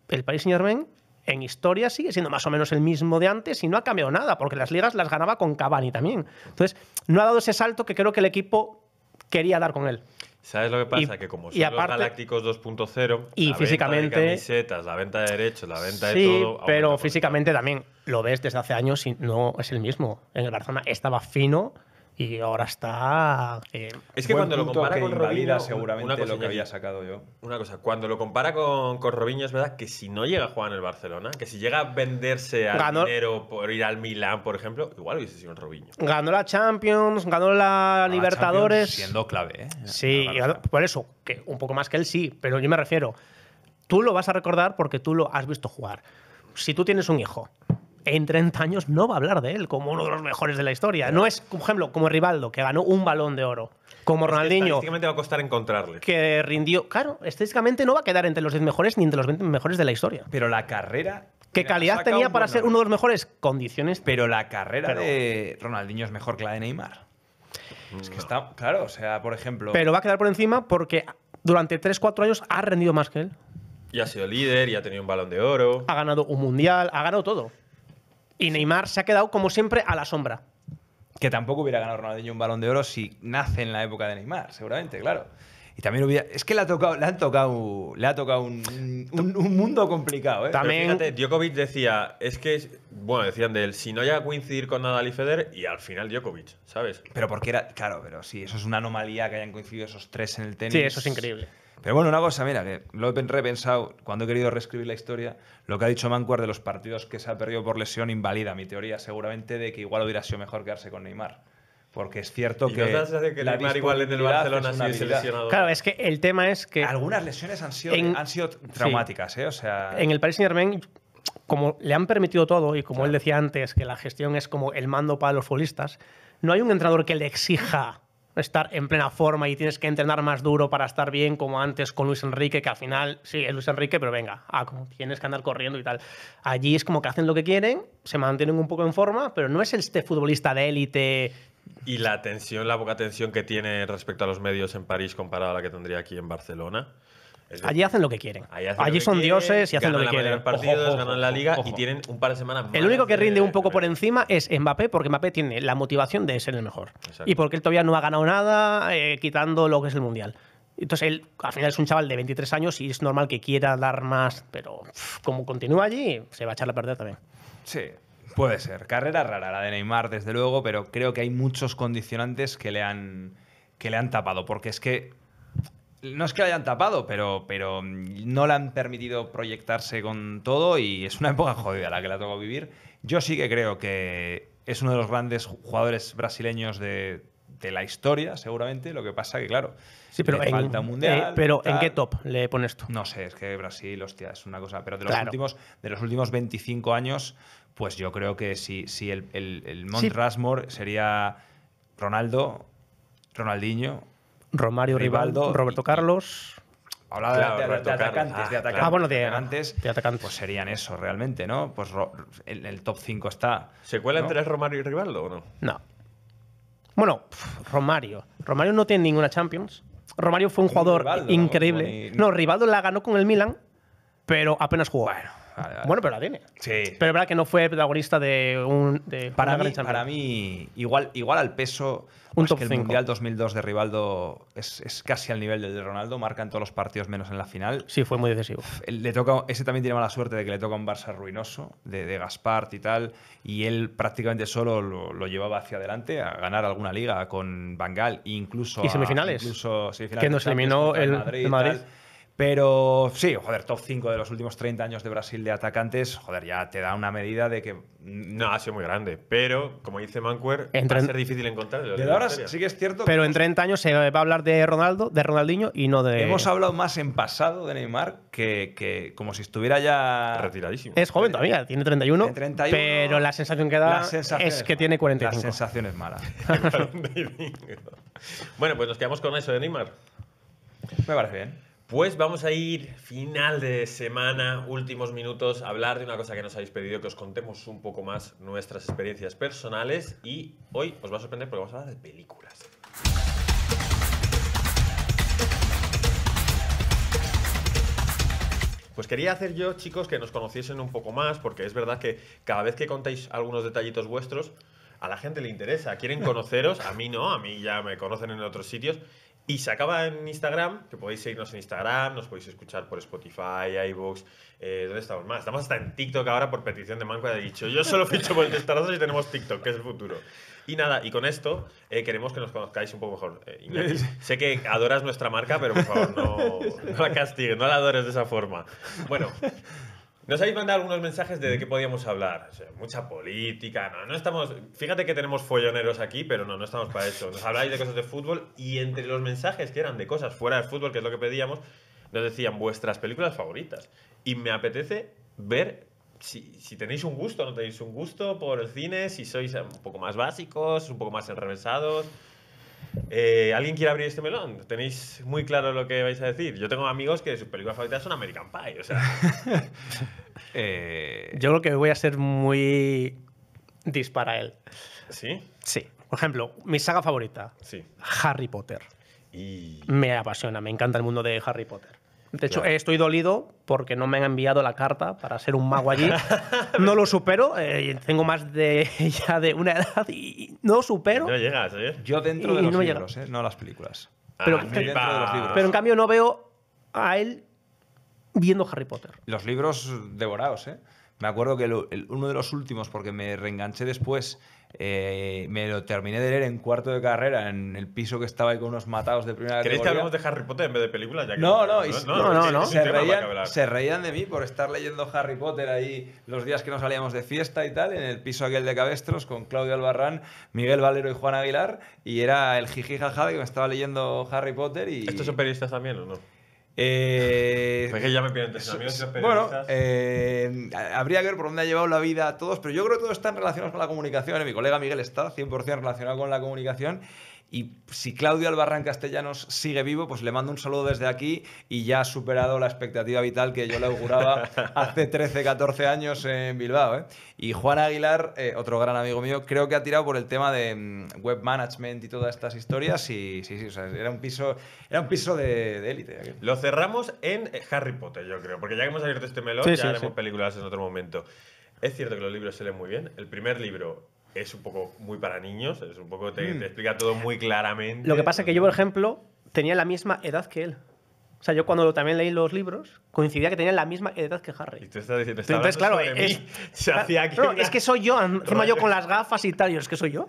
el país Saint Germain en historia sigue siendo más o menos el mismo de antes y no ha cambiado nada, porque las ligas las ganaba con Cavani también. Entonces, no ha dado ese salto que creo que el equipo quería dar con él. ¿Sabes lo que pasa? que como son y aparte, los Galácticos 2.0, y la físicamente. Venta de camisetas, la venta de derechos, la venta de todo. Pero físicamente también lo ves desde hace años y no es el mismo. En el Barcelona estaba fino y ahora está. es que cuando lo compara con Robinho, seguramente lo había sacado yo. Una cosa, cuando lo compara con, con es verdad que si no llega a jugar en el Barcelona, que si llega a venderse al dinero por ir al Milán, por ejemplo, igual hubiese sido un Robinho. Ganó la Champions, ganó la Libertadores. siendo clave, ¿eh? Sí, por eso, que un poco más que él sí, pero yo me refiero. Tú lo vas a recordar porque tú lo has visto jugar. Si tú tienes un hijo en 30 años no va a hablar de él como uno de los mejores de la historia. No es, por ejemplo, como Rivaldo, que ganó un balón de oro. Como Ronaldinho. va a costar encontrarle. Que rindió. Claro, estadísticamente no va a quedar entre los 10 mejores ni entre los 20 mejores de la historia. Pero la carrera. ¿Qué calidad tenía para ser uno de los mejores? Condiciones. Pero la carrera de Ronaldinho es mejor que la de Neymar. Es que está. Claro, o sea, por ejemplo. Pero va a quedar por encima porque durante 3-4 años ha rendido más que él. Y ha sido líder, y ha tenido un balón de oro. Ha ganado un mundial, ha ganado todo. Y Neymar se ha quedado, como siempre, a la sombra. Que tampoco hubiera ganado Ronaldinho un balón de oro si nace en la época de Neymar, seguramente, claro. Y también hubiera. Es que le ha tocado, tocado, un, mundo complicado, ¿eh? También. fíjate, Djokovic decía, es que. Bueno, decían de él, si no llega a coincidir con Nadal y Federer, y al final Djokovic, ¿sabes? Pero porque era. Claro, pero sí, eso es una anomalía que hayan coincidido esos tres en el tenis. Sí, eso es increíble. Pero bueno, una cosa, mira, que lo he repensado cuando he querido reescribir la historia, lo que ha dicho Mancuer de los partidos que se ha perdido por lesión invalida mi teoría seguramente de que igual hubiera sido mejor quedarse con Neymar. Porque es cierto que. No que Neymar igual en el Barcelona es Claro, es que el tema es que. Algunas lesiones han sido, han sido traumáticas, ¿eh? O sea. En el Paris Saint Germain, como le han permitido todo, y como él decía antes, que la gestión es como el mando para los futbolistas, no hay un entrenador que le exija estar en plena forma y tienes que entrenar más duro para estar bien como antes con Luis Enrique, que al final, sí, es Luis Enrique, pero venga, ah, como tienes que andar corriendo y tal. Allí es como que hacen lo que quieren, se mantienen un poco en forma, pero no es este futbolista de élite. Y la atención, la poca atención que tiene respecto a los medios en París comparada a la que tendría aquí en Barcelona allí hacen lo que quieren. Allí, son dioses y hacen lo que quieren. ganan la liga y tienen un par de semanas El único que rinde un poco por encima es Mbappé, porque Mbappé tiene la motivación de ser el mejor. Y porque él todavía no ha ganado nada, eh, quitando lo que es el mundial. Entonces él al final es un chaval de 23 años y es normal que quiera dar más, pero como continúa allí, se va a echar la perder también. Sí, puede ser. Carrera rara la de Neymar, desde luego, pero creo que hay muchos condicionantes que le han, que le han tapado, porque es que no es que la hayan tapado, pero, mm, no le han permitido proyectarse con todo y es una época jodida la que la tocó vivir. Yo sí que creo que es uno de los grandes jugadores brasileños de, la historia, seguramente. Lo que pasa que, claro, sí, pero en, falta un eh, mundial. pero ¿en qué top le pones tú? No sé, es que Brasil, hostia, es una cosa. Pero de los, últimos, de los últimos 25 años, pues yo creo que si, el, el, el sería Ronaldo, Ronaldinho, Romario Rivaldo, Roberto Carlos. Hablaba ah, ah, de, atacantes, ah, de, atacantes. bueno, de atacantes. Pues serían eso realmente, ¿no? Pues el, top 5 está. ¿Se cuela entre Romario y Rivaldo o no? No. Bueno, Romario. Romario no tiene ninguna Champions. Romario fue un jugador increíble. No, Rivaldo la ganó con el Milan, pero apenas jugó. Bueno, pero la tiene. Sí. Pero es verdad que no fue protagonista de un. De para, mí, igual, igual al peso. Un que el Mundial 2002 de Rivaldo es, es, casi al nivel del de Ronaldo. Marca en todos los partidos menos en la final. Sí, fue muy decisivo. Le toca, ese también tiene mala suerte de que le toca un Barça ruinoso, de, de Gaspart y tal. Y él prácticamente solo lo, llevaba hacia adelante a ganar alguna liga con Bangal. Incluso y semifinales. incluso semifinales. Que eliminó el Madrid. Y pero sí, joder, top 5 de los últimos 30 años de Brasil de atacantes, joder, ya te da una medida de que. Mm, no, ha sido muy grande. Pero, como dice Manquer, va a ser difícil encontrarlo. De ahora sí que es cierto. Pero en 30 años se va a hablar de Ronaldo, de Ronaldinho y no de. Hemos hablado más en pasado de Neymar que, como si estuviera ya. Retiradísimo. Es joven todavía, tiene 31. pero la sensación que da es, que tiene 45. La sensación es mala. bueno, pues nos quedamos con eso de ¿eh, Neymar. Me parece bien. Pues vamos a ir final de semana, últimos minutos, a hablar de una cosa que nos habéis pedido, que os contemos un poco más nuestras experiencias personales y hoy os va a sorprender porque vamos a hablar de películas. Pues quería hacer yo, chicos, que nos conociesen un poco más, porque es verdad que cada vez que contáis algunos detallitos vuestros, a la gente le interesa, quieren conoceros, a mí no, a mí ya me conocen en otros sitios, y se acaba en Instagram, que podéis seguirnos en Instagram, nos podéis escuchar por Spotify, iVoox, eh, ¿dónde estamos más? Estamos hasta en TikTok ahora por petición de Manco, ha dicho, yo solo ficho por el si tenemos TikTok, que es el futuro. Y nada, y con esto eh, queremos que nos conozcáis un poco mejor. Eh, sé que adoras nuestra marca, pero por favor no, no la castigues, no la adores de esa forma. Bueno, nos habéis mandado algunos mensajes de, de qué podíamos hablar. mucha política, no, estamos. Fíjate que tenemos folloneros aquí, pero no, no estamos para eso. Nos habláis de cosas de fútbol y entre los mensajes que eran de cosas fuera del fútbol, que es lo que pedíamos, nos decían vuestras películas favoritas. Y me apetece ver si, si tenéis un gusto, no tenéis un gusto por el cine, si sois un poco más básicos, un poco más enrevesados. Eh, ¿Alguien quiere abrir este melón? ¿Tenéis muy claro lo que vais a decir? Yo tengo amigos que sus películas favoritas son American Pie, eh, Yo creo que voy a ser muy dispara él. ¿Sí? Sí. Por ejemplo, mi saga favorita, sí. Harry Potter. Y... Me apasiona, me encanta el mundo de Harry Potter. De hecho, estoy dolido porque no me han enviado la carta para ser un mago allí. no lo supero. Eh, tengo más de ya de una edad y no supero. No llegas, ¿eh? Yo dentro de los libros, no las películas. Pero, en cambio no veo a él viendo Harry Potter. Los libros devorados, ¿eh? Me acuerdo que uno de los últimos, porque me reenganché después, eh, me lo terminé de leer en cuarto de carrera, en el piso que estaba ahí con unos matados de primera ¿Queréis que hablemos de Harry Potter en vez de películas? no, no, no, se, reían, de mí por estar leyendo Harry Potter ahí los días que nos salíamos de fiesta y tal, en el piso aquel de Cabestros con Claudio Albarrán, Miguel Valero y Juan Aguilar, y era el jiji que me estaba leyendo Harry Potter. y ¿Estos son periodistas también o no? Eh, pues que ya me Bueno, eh, habría que ver por dónde ha llevado la vida a todos, pero yo creo que todos están relacionados con la comunicación. ¿eh? Mi colega Miguel está 100% relacionado con la comunicación. Y si Claudio Albarrán Castellanos sigue vivo, pues le mando un saludo desde aquí y ya ha superado la expectativa vital que yo le auguraba hace 13, 14 años en Bilbao. ¿eh? Y Juan Aguilar, eh, otro gran amigo mío, creo que ha tirado por el tema de mm, web management y todas estas historias. Y sí, sí, era un piso, era un piso de élite. Lo cerramos en eh, Harry Potter, yo creo, porque ya que hemos abierto este melón, ya haremos películas en otro momento. Es cierto que los libros se leen muy bien. El primer libro es un poco muy para niños, es un poco, mm. te, explica todo muy claramente. Lo que pasa es que yo, por ejemplo, tenía la misma edad que él. O sea, yo cuando también leí los libros, coincidía que tenía la misma edad que Harry. Y tú estás diciendo, Entonces, claro, es, Se hacía que es que soy yo, encima yo con las gafas y tal, y es que soy yo.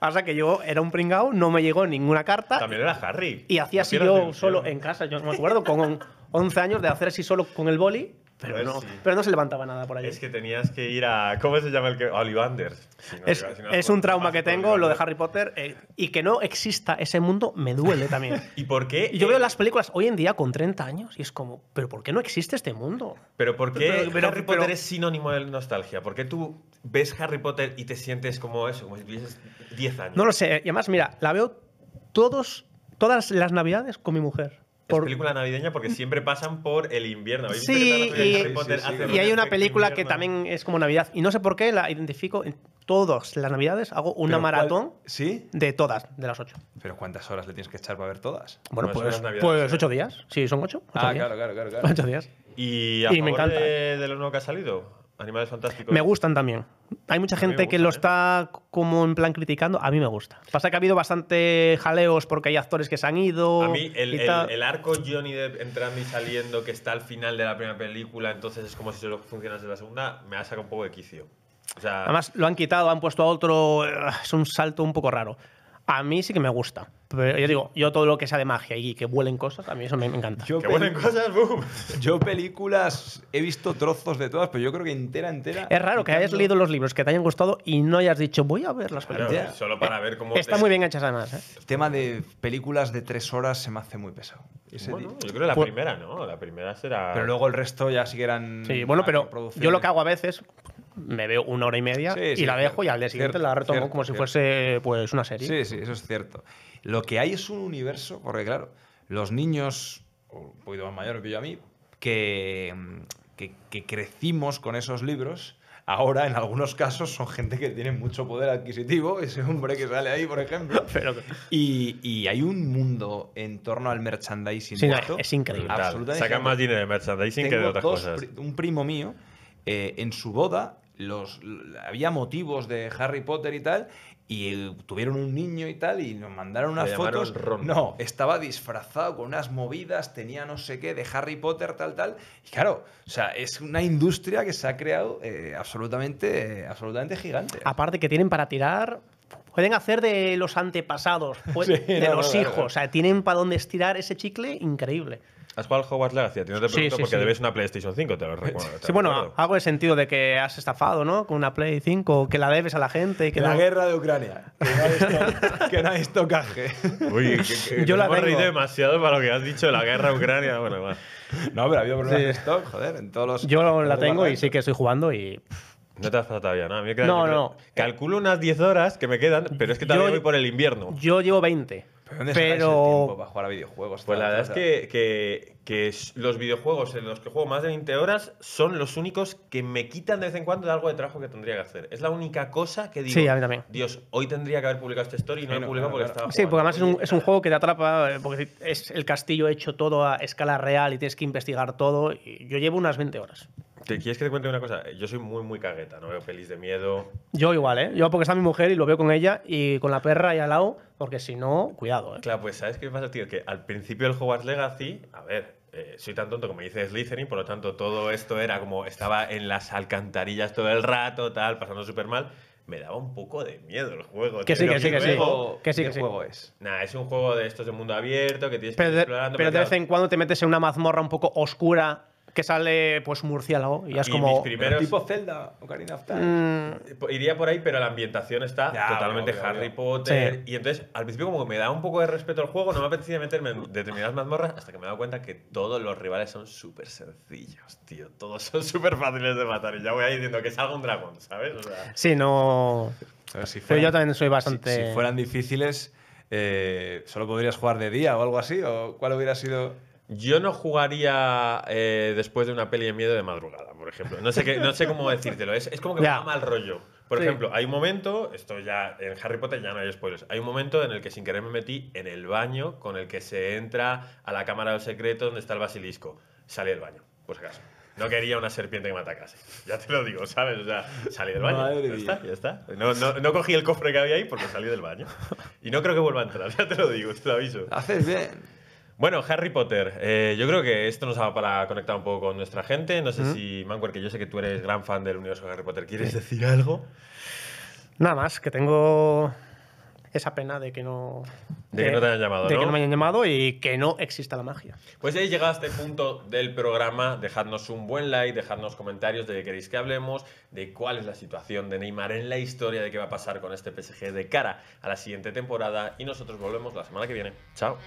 O sea, que yo era un pringao, no me llegó ninguna carta. También era Harry. Y hacía así yo solo en casa, yo me acuerdo, con 11 años de hacer así solo con el boli pero, pues no, pero no se levantaba nada por ahí. Es que tenías que ir a. ¿Cómo se llama el que.? Ollivanders. es, es un trauma que tengo, lo de Harry Potter. Eh, y que no exista ese mundo me duele también. ¿Y por qué? Yo veo eh, las películas hoy en día con 30 años y es como, ¿pero por qué no existe este mundo? ¿Pero por qué Harry Potter es sinónimo de nostalgia? ¿Por qué tú ves Harry Potter y te sientes como eso, como si tuvieses 10 años? No lo sé. Y además, mira, la veo todos, todas las navidades con mi mujer. Es película navideña porque siempre pasan por el invierno. sí, y, hay una película que también es como Navidad. Y no sé por qué la identifico en todas las Navidades. Hago una maratón de todas, de las ocho. ¿Pero cuántas horas le tienes que echar para ver todas? Bueno, pues, pues, pues ¿eh? ocho días. Sí, son ocho. ah, claro, claro, claro, días. ¿Y a y favor De, de, lo nuevo que ha salido? Animales Fantásticos. Me gustan también. Hay mucha gente que lo ¿eh? está como en plan criticando. A mí me gusta. Pasa que ha habido bastante jaleos porque hay actores que se han ido. A mí el, arco Johnny Depp entrando y saliendo que está al final de la primera película, entonces es como si solo funcionase la segunda, me ha sacado un poco de quicio. sea, Además lo han quitado, han puesto a otro. Eh, es un salto un poco raro. A mí sí que me gusta yo digo, yo todo lo que sea de magia y que vuelen cosas, a mí eso me, encanta. Yo que vuelen cosas, boom. Yo películas he visto trozos de todas, pero yo creo que entera, entera. Es raro que hayas leído los libros que te hayan gustado y no hayas dicho, voy a ver las películas. solo para eh, ver cómo. Está muy bien hechas además. ¿eh? El tema de películas de tres horas se me hace muy pesado. yo creo que la pues- primera, ¿no? La primera será. Pero luego el resto ya sí que eran. Sí, bueno, pero yo lo que hago a veces, me veo una hora y media y la dejo y al día siguiente la retomo como si fuese pues una serie. Sí, sí, eso es cierto. Lo que hay es un universo, porque claro, los niños, un poquito más mayores que yo a mí, mm, que, crecimos con esos libros, Ahora, en algunos casos, son gente que tiene mucho poder adquisitivo, ese hombre que sale ahí, por ejemplo. Y, hay un mundo en torno al merchandising. Sí, es increíble. Sacan más dinero de merchandising que de otras cosas. Un primo mío, eh, en su boda, los, había motivos de Harry Potter y tal, y tuvieron un niño y tal, y nos mandaron unas fotos. No, estaba disfrazado con unas movidas, tenía no sé qué, de Harry Potter, tal, tal. Y claro, o sea, es una industria que se ha creado eh, absolutamente, eh, absolutamente gigante. Aparte que tienen para tirar. Pueden hacer de los antepasados, pues, de los hijos, o sea, tienen para dónde estirar ese chicle increíble. ¿Has jugado al Hogwarts Legacy? no te pregunto porque debes una PlayStation 5, te lo recuerdo. Sí, bueno, hago el sentido de que has estafado, ¿no? Con una Play 5, que la debes a la gente. Y que la, guerra de Ucrania. Que no hay, estocaje. Uy, que, que Yo la reído demasiado para lo que has dicho de la guerra de Ucrania. Bueno, No, pero había problemas de stock, joder, en todos los. Yo la tengo y sí que estoy jugando y. No te has pasado todavía, ¿no? no, no. Calculo unas 10 horas que me quedan, pero es que todavía yo, voy por el invierno. Yo llevo 20. ¿Pero dónde pero... tiempo para jugar a videojuegos? Pues la verdad es que, los videojuegos en los que juego más de 20 horas son los únicos que me quitan de vez en cuando de algo de trabajo que tendría que hacer. Es la única cosa que digo, sí, a mí también. Dios, hoy tendría que haber publicado esta story y no he publicado porque estaba Sí, porque además es un, juego que te atrapa, porque es el castillo hecho todo a escala real y tienes que investigar todo. yo llevo unas 20 horas quieres que te cuente una cosa? Eh, yo soy muy, muy cagueta, no veo pelis de miedo. Yo igual, ¿eh? Yo porque está mi mujer y lo veo con ella y con la perra y al lado, porque si no, cuidado, ¿eh? Claro, pues ¿sabes qué pasa, tío? Que al principio del Hogwarts Legacy, a ver, eh, soy tan tonto como dice Slytherin, por lo tanto todo esto era como estaba en las alcantarillas todo el rato, tal, pasando súper mal. Me daba un poco de miedo el juego. Que sí, que sí, que sí. Que sí, que sí. es? Nada, es un juego de estos de mundo abierto que tienes que explorando. Pero de vez en cuando te metes en una mazmorra un poco oscura que sale pues murciélago y ya es y como mis primeros... tipo Zelda Ocarina of mm, pues, Iría por ahí, pero la ambientación está totalmente Harry Potter y entonces al principio como que me da un poco de respeto al juego, no me apetecía meterme en determinadas mazmorras hasta que me he dado cuenta que todos los rivales son súper sencillos, tío, todos son súper fáciles de matar y ya voy ahí diciendo que salga un dragón, ¿sabes? Sí, no pero yo también soy bastante Si, fueran difíciles eh, solo podrías jugar de día o algo así o cuál hubiera sido yo no jugaría eh, después de una peli de miedo de madrugada, por ejemplo. No sé, no sé cómo decírtelo. Es, es como que me da mal rollo. Por ejemplo, hay un momento, esto ya en Harry Potter ya no hay spoilers, hay un momento en el que sin querer me metí en el baño con el que se entra a la cámara del secreto donde está el basilisco. Salí del baño, por si acaso. No quería una serpiente que me atacase. Ya te lo digo, ¿sabes? O sea, salí del baño. ya está, ya No, no, cogí el cofre que había ahí porque salí del baño. Y no creo que vuelva a entrar, ya te lo digo, te lo aviso. Haces bien. Bueno, Harry Potter. Eh, yo creo que esto nos va para conectar un poco con nuestra gente. No sé si, Mancuer, que yo sé que tú eres gran fan del universo de Harry Potter, ¿quieres decir algo? Nada más, que tengo esa pena de que no. De que, no te hayan llamado. De que no me hayan llamado y que no exista la magia. Pues ya llegado a este punto del programa. Dejadnos un buen like, dejadnos comentarios de qué queréis que hablemos, de cuál es la situación de Neymar en la historia, de qué va a pasar con este PSG de cara a la siguiente temporada. Y nosotros volvemos la semana que viene. Chao.